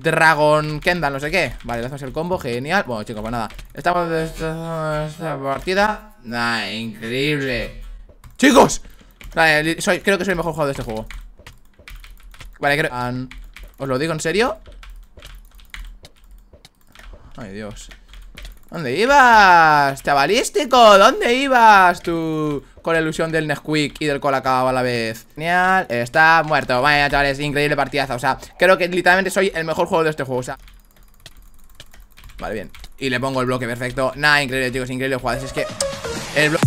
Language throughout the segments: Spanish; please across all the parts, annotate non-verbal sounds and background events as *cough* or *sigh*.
Dragon Kendall, no sé qué Vale, hacemos el combo, genial Bueno, chicos, pues nada Estamos de esta partida Nah, increíble ¡Chicos! Vale, creo que soy el mejor jugador de este juego Vale, creo... Os lo digo en serio Ay, Dios ¿Dónde ibas, chavalístico? ¿Dónde ibas tú? Con la ilusión del Nesquik y del Colacao a la vez Genial, está muerto Vaya, chavales, increíble partidaza O sea, creo que literalmente soy el mejor juego de este juego O sea Vale, bien Y le pongo el bloque perfecto Nada, increíble, chicos, increíble jugadas Es que el bloque...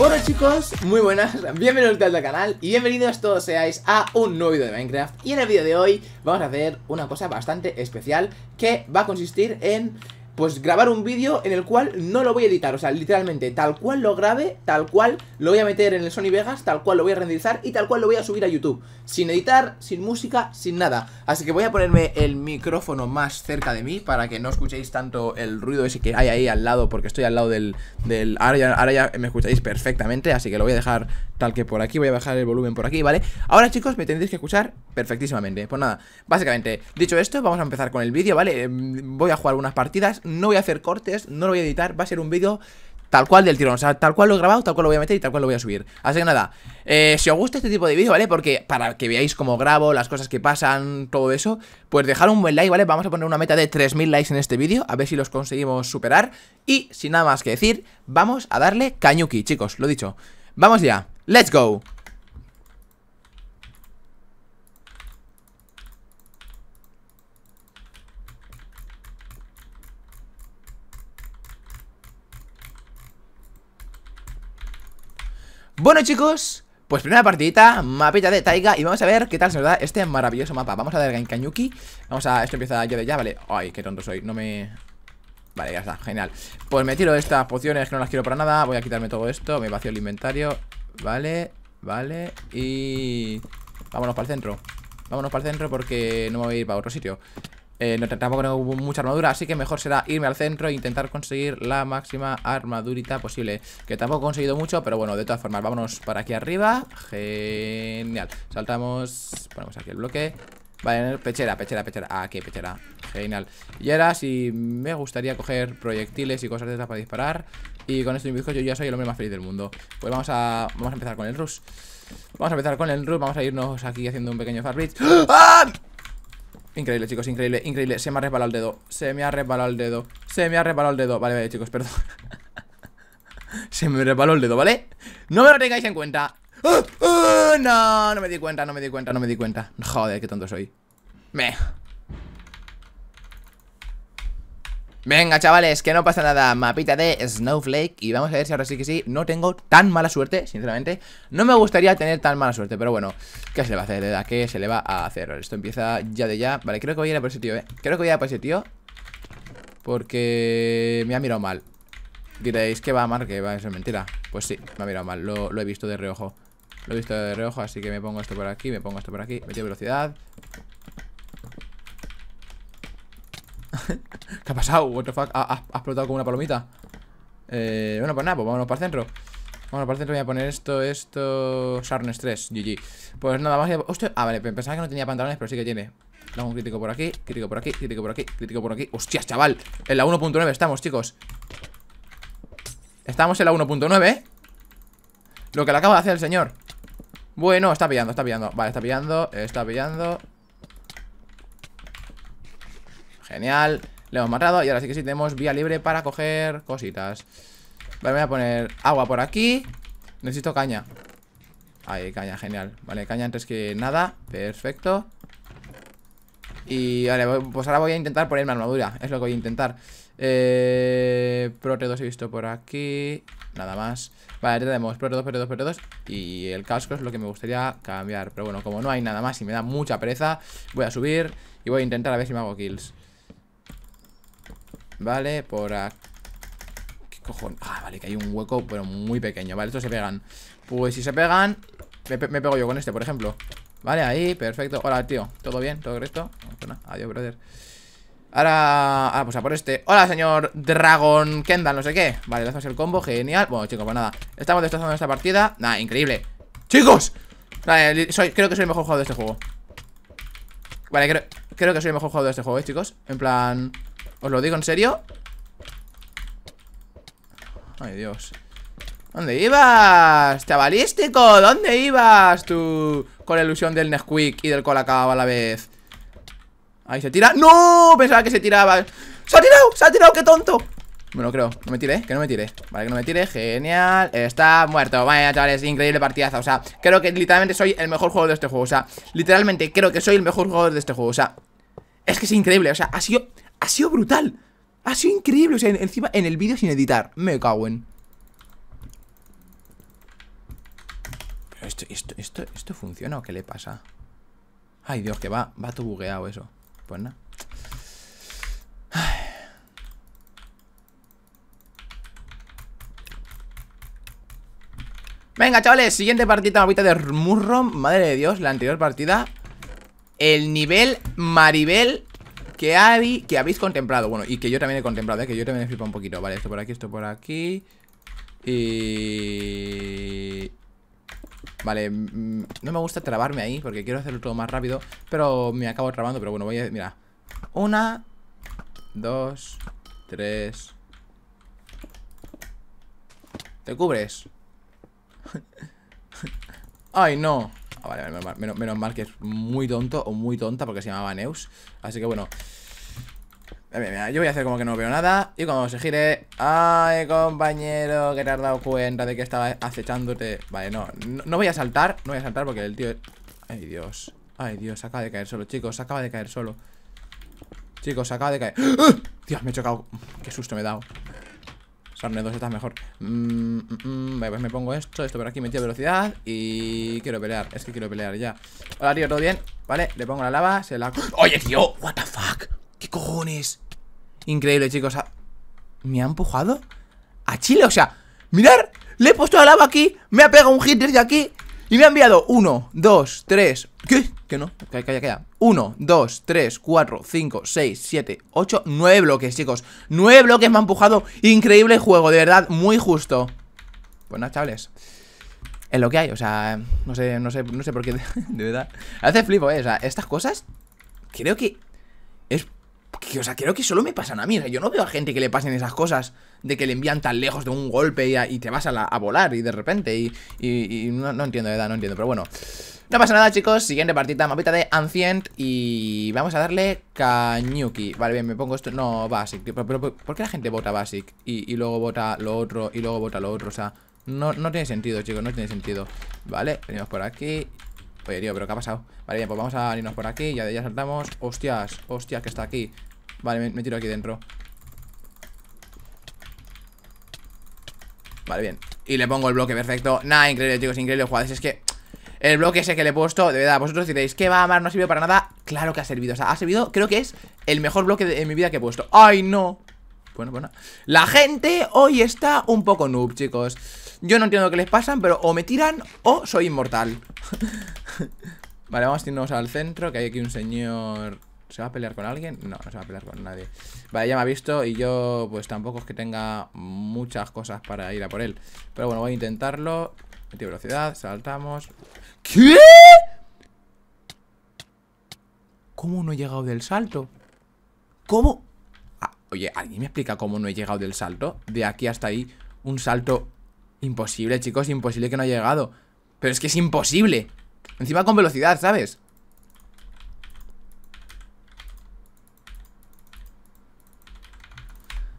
Hola chicos, muy buenas, bienvenidos al canal y bienvenidos todos seáis a un nuevo video de Minecraft Y en el vídeo de hoy vamos a hacer una cosa bastante especial que va a consistir en pues grabar un vídeo en el cual no lo voy a editar, o sea, literalmente, tal cual lo grabe, tal cual lo voy a meter en el Sony Vegas, tal cual lo voy a renderizar y tal cual lo voy a subir a YouTube, sin editar, sin música, sin nada. Así que voy a ponerme el micrófono más cerca de mí para que no escuchéis tanto el ruido ese que hay ahí al lado, porque estoy al lado del... del ahora ya me escucháis perfectamente, así que lo voy a dejar tal que por aquí Voy a bajar el volumen por aquí, ¿vale? Ahora chicos, me tendréis que escuchar perfectísimamente Pues nada, básicamente, dicho esto, vamos a empezar con el vídeo, ¿vale? Em, voy a jugar algunas partidas No voy a hacer cortes, no lo voy a editar Va a ser un vídeo Tal cual del tirón, o sea, tal cual lo he grabado, tal cual lo voy a meter y tal cual lo voy a subir Así que nada, eh, si os gusta este tipo de vídeo, ¿vale? Porque para que veáis cómo grabo, las cosas que pasan, todo eso Pues dejad un buen like, ¿vale? Vamos a poner una meta de 3000 likes en este vídeo A ver si los conseguimos superar Y sin nada más que decir, vamos a darle cañuki, chicos, lo dicho Vamos ya Let's go Bueno chicos, pues primera partidita, mapita de Taiga Y vamos a ver qué tal se nos da este maravilloso mapa Vamos a dar Kayuki Vamos a... esto empieza yo de ya, vale Ay, qué tonto soy, no me... Vale, ya está, genial Pues me tiro estas pociones que no las quiero para nada Voy a quitarme todo esto, me vacío el inventario Vale, vale Y... Vámonos para el centro Vámonos para el centro porque no me voy a ir para otro sitio eh, no, Tampoco tengo mucha armadura Así que mejor será irme al centro e intentar conseguir la máxima armadurita posible Que tampoco he conseguido mucho, pero bueno, de todas formas Vámonos para aquí arriba Genial Saltamos, ponemos aquí el bloque Vale, pechera, pechera, pechera. Ah, qué pechera. Genial. Y ahora si me gustaría coger proyectiles y cosas de estas para disparar. Y con mi disco yo ya soy el hombre más feliz del mundo. Pues vamos a, vamos a empezar con el rush. Vamos a empezar con el rush. Vamos a irnos aquí haciendo un pequeño farbridge. ¡Ah! Increíble, chicos, increíble, increíble. Se me ha resbalado el dedo. Se me ha resbalado el dedo. Se me ha resbalado el dedo. Vale, vale, chicos, perdón. *laughs* Se me resbaló el dedo, ¿vale? No me lo tengáis en cuenta no, no me di cuenta, no me di cuenta, no me di cuenta Joder, qué tonto soy Me Venga, chavales, que no pasa nada Mapita de Snowflake Y vamos a ver si ahora sí que sí No tengo tan mala suerte, sinceramente No me gustaría tener tan mala suerte Pero bueno, ¿qué se le va a hacer? ¿De ¿Qué se le va a hacer? Esto empieza ya de ya Vale, creo que voy a ir a por ese tío, ¿eh? Creo que voy a ir a por ese Porque me ha mirado mal Diréis que va a que va, a ser mentira Pues sí, me ha mirado mal, lo he visto de reojo lo he visto de reojo, así que me pongo esto por aquí, me pongo esto por aquí. Metido velocidad. *laughs* ¿Qué ha pasado? What fuck? ¿Ha, explotado como una palomita? Eh, bueno, pues nada, pues vámonos para el centro. Vámonos para el centro voy a poner esto, esto... Sarnes 3, GG. Pues nada, más... Hostia, ah, vale, pensaba que no tenía pantalones, pero sí que tiene. Damos un crítico por aquí, crítico por aquí, crítico por aquí, crítico por aquí. ¡Hostias, chaval! En la 1.9 estamos, chicos. Estamos en la 1.9, Lo que le acaba de hacer el señor. Bueno, está pillando, está pillando Vale, está pillando, está pillando Genial Le hemos matado y ahora sí que sí tenemos vía libre para coger cositas Vale, voy a poner agua por aquí Necesito caña Ahí, caña, genial Vale, caña antes que nada Perfecto Y vale, pues ahora voy a intentar ponerme armadura Es lo que voy a intentar eh, Prote he visto por aquí nada más Vale, tenemos Pero 2, pero 2, pero 2 Y el casco es lo que me gustaría cambiar Pero bueno, como no hay nada más y me da mucha pereza Voy a subir y voy a intentar a ver si me hago kills Vale, por aquí ¿Qué cojones? Ah, vale, que hay un hueco, pero muy pequeño Vale, estos se pegan Pues si se pegan, me pego yo con este, por ejemplo Vale, ahí, perfecto Hola, tío, ¿todo bien? ¿Todo correcto? Adiós, brother Ahora, ah, pues a por este Hola, señor Dragon Kendall, no sé qué Vale, haces el combo, genial Bueno, chicos, pues nada Estamos destrozando esta partida Nada, increíble ¡Chicos! Vale, creo que soy el mejor jugador de este juego Vale, creo, que soy el mejor jugador de este juego, ¿eh, chicos? En plan... ¿Os lo digo en serio? Ay, Dios ¿Dónde ibas? Chavalístico, ¿dónde ibas tú? Con la ilusión del Nesquik y del Colacao a la vez Ahí se tira ¡No! Pensaba que se tiraba ¡Se ha tirado! ¡Se ha tirado! ¡Qué tonto! Bueno, creo, no me tire, que no me tire Vale, que no me tire, genial Está muerto, vaya chavales, increíble partidaza O sea, creo que literalmente soy el mejor jugador de este juego O sea, literalmente creo que soy el mejor jugador de este juego O sea, es que es increíble O sea, ha sido, ha sido brutal Ha sido increíble, o sea, encima en el vídeo sin editar Me cago en Pero esto, esto, esto, funciona o qué le pasa Ay Dios, que va, va tu bugueado eso pues Venga, chavales, siguiente partida, ahorita de Murrom Madre de Dios, la anterior partida El nivel Maribel que, que habéis contemplado Bueno, y que yo también he contemplado, ¿eh? que yo también he flipado un poquito Vale, esto por aquí, esto por aquí Y... Vale, mm, no me gusta trabarme ahí porque quiero hacerlo todo más rápido, pero me acabo trabando, pero bueno, voy a... Mira, una, dos, tres... Te cubres. *laughs* ¡Ay, no! Ah, vale, menos, menos mal que es muy tonto o muy tonta porque se llamaba Neus. Así que bueno, yo voy a hacer como que no veo nada Y cuando se gire... ¡Ay, compañero! Que te has dado cuenta de que estaba acechándote Vale, no, no, voy a saltar No voy a saltar porque el tío... ¡Ay, Dios! ¡Ay, Dios! acaba de caer solo, chicos acaba de caer solo Chicos, acaba de caer ¡Ah! Dios, me he chocado Qué susto me he dado Sarnedos estás mejor mm, mm, mm. Vale, pues me pongo esto Esto por aquí metido velocidad Y quiero pelear Es que quiero pelear ya Hola, tío, ¿todo bien? Vale, le pongo la lava Se la... ¡Oye, tío! ¡What the fuck! Increíble, chicos. ¿Me ha empujado? ¿A Chile? O sea, mirar, le he puesto la lava aquí, me ha pegado un hit desde aquí y me ha enviado 1, 2, 3. ¿Qué? Que no, que calla, calla. 1, 2, 3, 4, 5, 6, 7, 8, 9 bloques, chicos. 9 bloques me ha empujado. Increíble juego, de verdad, muy justo. Pues nada, chavales. Es lo que hay, o sea, no sé, no sé por qué, *laughs* de verdad. A flipo, eh. O sea, estas cosas creo que o sea, creo que solo me pasan a mí. O yo no veo a gente que le pasen esas cosas de que le envían tan lejos de un golpe y, te vas a, volar y de repente. Y, no, entiendo, de edad, no entiendo. Pero bueno, no pasa nada, chicos. Siguiente partida, mapita de Ancient. Y vamos a darle Kanyuki. Vale, bien, me pongo esto. No, Basic. Pero, ¿por qué la gente vota Basic? Y, luego vota lo otro, y luego vota lo otro. O sea, no, no tiene sentido, chicos, no tiene sentido. Vale, venimos por aquí. Oye, tío, ¿pero qué ha pasado? Vale, bien, pues vamos a irnos por aquí Ya, ya saltamos Hostias, hostias, que está aquí Vale, me, tiro aquí dentro Vale, bien Y le pongo el bloque, perfecto Nada, increíble, chicos, increíble jugadores Es que el bloque ese que le he puesto, de verdad, vosotros diréis Que va, Mar, no ha servido para nada Claro que ha servido, o sea, ha servido, creo que es el mejor bloque de, mi vida que he puesto ¡Ay, no! Bueno, bueno La gente hoy está un poco noob, chicos Yo no entiendo qué les pasan, pero o me tiran o soy inmortal *laughs* Vale, vamos a irnos al centro Que hay aquí un señor ¿Se va a pelear con alguien? No, no se va a pelear con nadie Vale, ya me ha visto y yo pues tampoco es que tenga muchas cosas para ir a por él Pero bueno, voy a intentarlo Metí velocidad, saltamos ¿Qué? ¿Cómo no he llegado del salto? ¿Cómo? Ah, oye, ¿alguien me explica cómo no he llegado del salto? De aquí hasta ahí, un salto imposible, chicos, imposible que no haya llegado Pero es que es imposible Encima con velocidad, ¿sabes?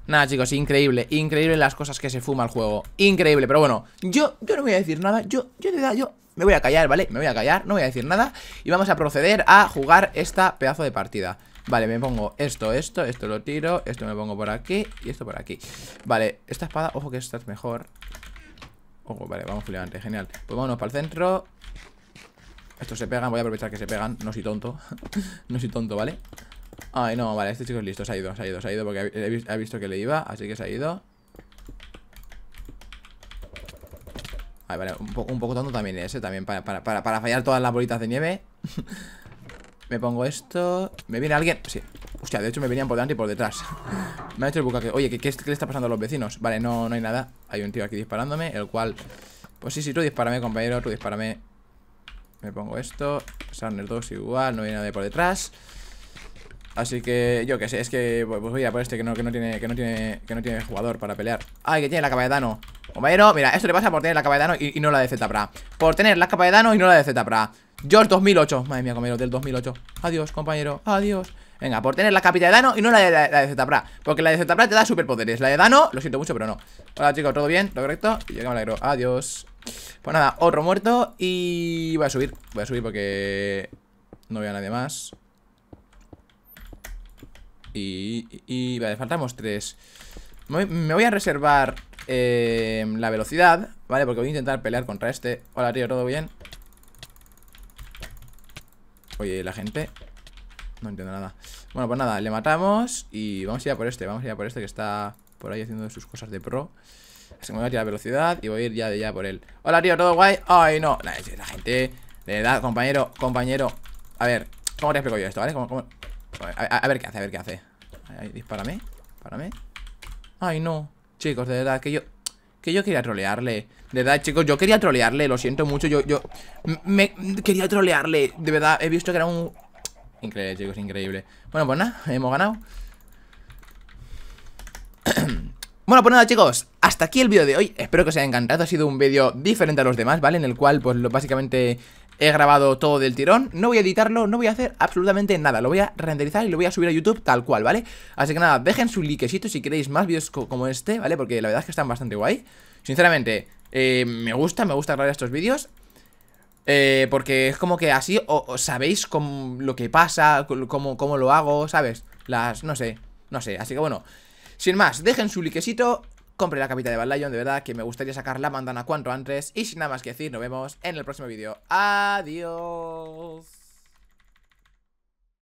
Nada, chicos, increíble, increíble las cosas que se fuma el juego Increíble, pero bueno, yo, yo no voy a decir nada Yo, yo te yo me voy a callar, ¿vale? Me voy a callar, no voy a decir nada Y vamos a proceder a jugar esta pedazo de partida Vale, me pongo esto, esto, esto lo tiro Esto me pongo por aquí y esto por aquí Vale, esta espada, ojo que esta es mejor Ojo, vale, vamos fliante, genial Pues vámonos para el centro Estos se pegan, voy a aprovechar que se pegan No soy tonto, *laughs* no soy tonto, ¿vale? vale Ay, no, vale, este chico es listo, se ha ido, se ha ido, se ha ido Porque ha visto que le iba, así que se ha ido Ay, vale, un, poco tonto también ese eh, También para, fallar todas las bolitas de nieve *laughs* Me pongo esto ¿Me viene alguien? Sí Hostia, de hecho me venían por delante y por detrás *laughs* Me ha hecho el bucaque Oye, ¿qué, qué, le está pasando a los vecinos? Vale, no, no hay nada Hay un tío aquí disparándome El cual... Pues sí, sí, tú dispárame, compañero Tú dispárame Me pongo esto Sarner 2 igual No viene nadie por detrás Así que yo que sé, es que pues, pues voy a por este que no, que no tiene, que no tiene, que no tiene jugador para pelear. Ay, que tiene la capa de Dano. Compañero, mira, esto le pasa por tener la capa de Dano y, no la de Zpra. Por tener la capa de Dano y no la de Zpra. George 2008. Madre mía, compañero, del 2008. Adiós, compañero. Adiós. Venga, por tener la capita de Dano y no la de, la, Porque la de Zetapra te da superpoderes. La de Dano, lo siento mucho, pero no. Hola, chicos, ¿todo bien? ¿Todo correcto? Y yo Adiós. Pues nada, otro muerto y voy a subir. Voy a subir porque no veo a nadie más. Y, y vale, faltamos tres Me, voy a reservar em, la velocidad Vale, porque voy a intentar pelear contra este Hola tío, ¿todo bien? Oye, la gente No entiendo nada Bueno, pues nada, le matamos Y vamos a ir a por este, vamos a ir a por este que está por ahí haciendo sus cosas de pro Así que me voy a tirar velocidad y voy a ir ya de ya por él Hola tío, ¿todo guay? Ay no, la, gente, de verdad, compañero, compañero A ver, ¿cómo te explico yo esto, vale? ¿Cómo, cómo a ver, qué hace, a ver qué hace. ahí, dispárame, dispárame. Ay, no. Chicos, de verdad, que yo... Que yo quería trolearle. De verdad, chicos, yo quería trolearle. Lo siento mucho, yo... yo me, quería trolearle. De verdad, he visto que era un... Increíble, chicos, increíble. Bueno, pues nada, hemos ganado. *clears throat* Bueno, pues nada chicos, hasta aquí el vídeo de hoy Espero que os haya encantado, ha sido un vídeo diferente a los demás, ¿vale? En el cual, pues, lo, básicamente He grabado todo del tirón, no voy a editarlo, no voy a hacer absolutamente nada Lo voy a renderizar y lo voy a subir a YouTube tal cual, ¿vale? Así que nada, dejen su likecito si queréis más vídeos como este, ¿vale? Porque la verdad es que están bastante guay Sinceramente, eh, me gusta, me gusta grabar estos vídeos eh, porque es como que así os sabéis con lo que pasa, cómo, cómo lo hago, ¿sabes? Las, no sé, no sé. Así que bueno, sin más, dejen su likecito Compré la capita de Bad de verdad que me gustaría sacar la bandana cuanto antes. Y sin nada más que decir, nos vemos en el próximo vídeo. Adiós.